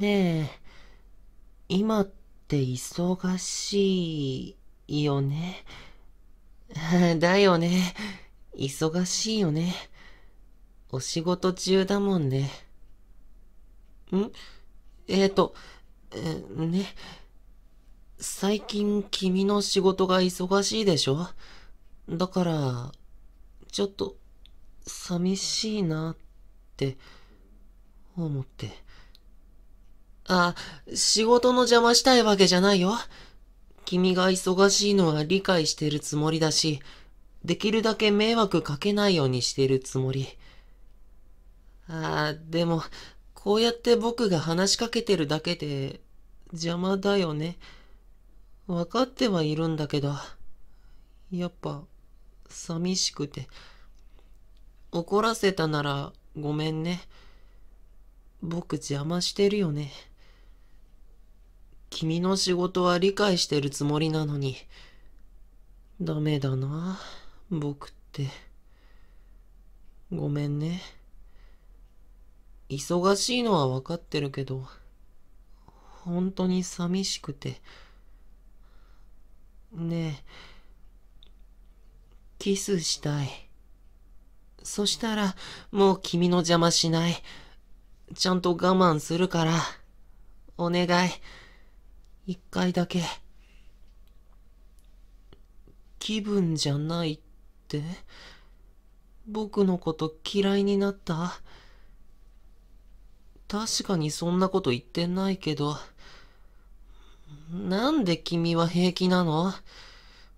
ねえ、今って忙しいよね。だよね。忙しいよね。お仕事中だもんね。んえっ、ー、と、えー、ね。最近君の仕事が忙しいでしょだから、ちょっと、寂しいなって、思って。あ、仕事の邪魔したいわけじゃないよ。君が忙しいのは理解してるつもりだし、できるだけ迷惑かけないようにしてるつもり。ああ、でも、こうやって僕が話しかけてるだけで邪魔だよね。わかってはいるんだけど、やっぱ寂しくて。怒らせたならごめんね。僕邪魔してるよね。君の仕事は理解してるつもりなのに、ダメだな、僕って。ごめんね。忙しいのはわかってるけど、本当に寂しくて。ねえ、キスしたい。そしたら、もう君の邪魔しない。ちゃんと我慢するから。お願い。一回だけ。気分じゃないって僕のこと嫌いになった確かにそんなこと言ってないけど、なんで君は平気なの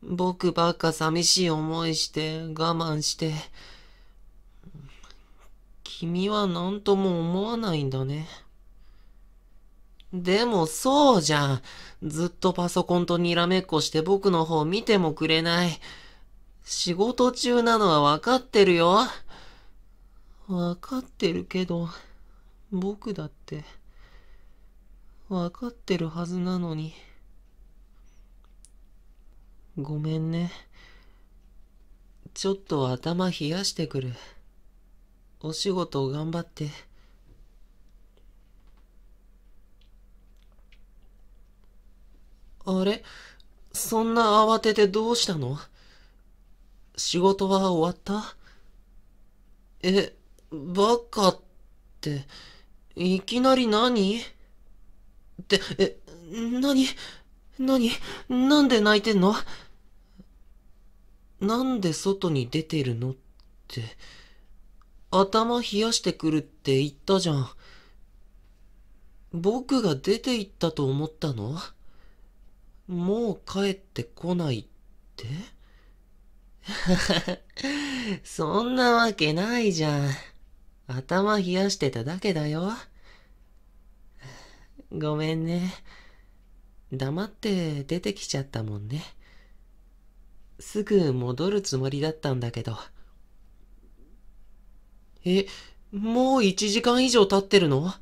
僕ばっか寂しい思いして我慢して。君は何とも思わないんだね。でもそうじゃん。ずっとパソコンとにらめっこして僕の方見てもくれない。仕事中なのはわかってるよ。わかってるけど、僕だって、わかってるはずなのに。ごめんね。ちょっと頭冷やしてくる。お仕事頑張って。あれそんな慌ててどうしたの仕事は終わったえ、バカって、いきなり何って、え、何何なんで泣いてんのなんで外に出てるのって、頭冷やしてくるって言ったじゃん。僕が出て行ったと思ったのもう帰ってこないってははは、そんなわけないじゃん。頭冷やしてただけだよ。ごめんね。黙って出てきちゃったもんね。すぐ戻るつもりだったんだけど。え、もう1時間以上経ってるの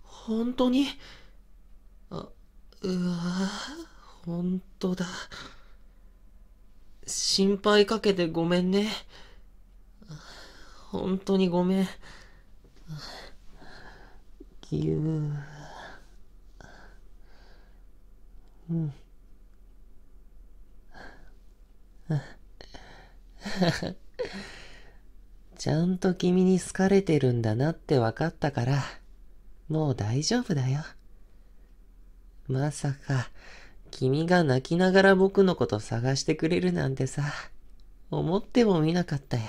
本当にあ、うわぁ。本当だ。心配かけてごめんね。本当にごめん。ぎゅー。うん。ちゃんと君に好かれてるんだなって分かったから、もう大丈夫だよ。まさか、君が泣きながら僕のこと探してくれるなんてさ、思ってもみなかったや。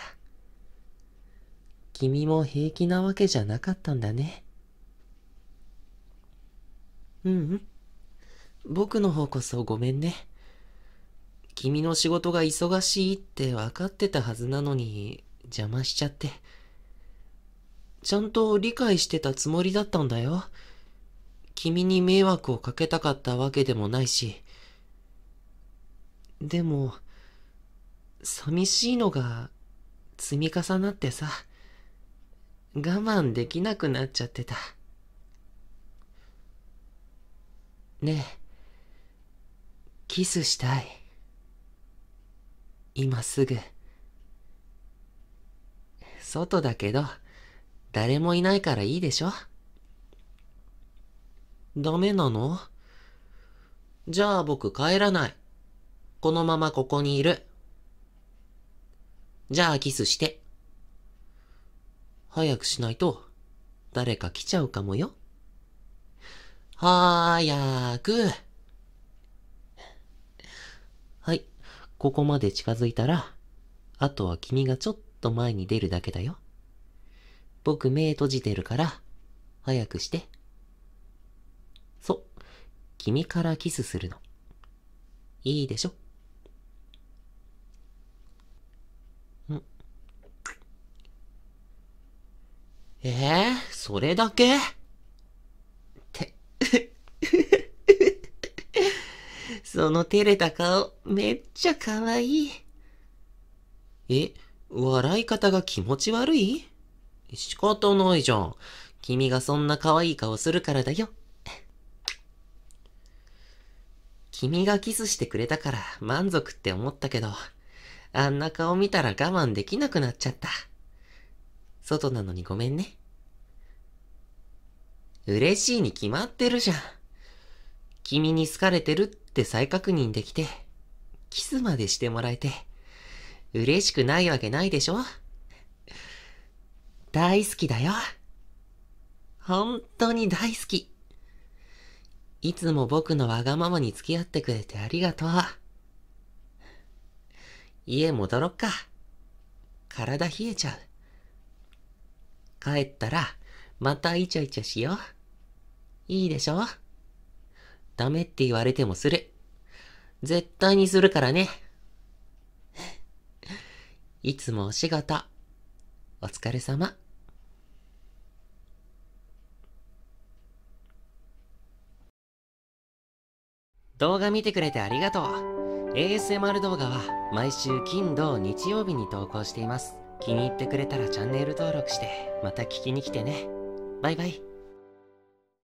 君も平気なわけじゃなかったんだね。うん、うん。僕の方こそごめんね。君の仕事が忙しいって分かってたはずなのに邪魔しちゃって。ちゃんと理解してたつもりだったんだよ。君に迷惑をかけたかったわけでもないし、でも、寂しいのが積み重なってさ、我慢できなくなっちゃってた。ねえ、キスしたい。今すぐ。外だけど、誰もいないからいいでしょダメなのじゃあ僕帰らない。このままここにいる。じゃあキスして。早くしないと、誰か来ちゃうかもよ。はーやく。はい。ここまで近づいたら、あとは君がちょっと前に出るだけだよ。僕目閉じてるから、早くして。そう。君からキスするの。いいでしょえー、それだけって。その照れた顔、めっちゃ可愛い。え、笑い方が気持ち悪い仕方ないじゃん。君がそんな可愛い顔するからだよ。君がキスしてくれたから満足って思ったけど、あんな顔見たら我慢できなくなっちゃった。外なのにごめんね。嬉しいに決まってるじゃん。君に好かれてるって再確認できて、キスまでしてもらえて、嬉しくないわけないでしょ大好きだよ。本当に大好き。いつも僕のわがままに付き合ってくれてありがとう。家戻ろっか。体冷えちゃう。帰ったら、またイチャイチャしよう。いいでしょダメって言われてもする。絶対にするからね。いつもお仕事、お疲れ様。動画見てくれてありがとう。ASMR 動画は毎週金土日曜日に投稿しています。気に入ってくれたらチャンネル登録してまた聞きに来てねバイバイ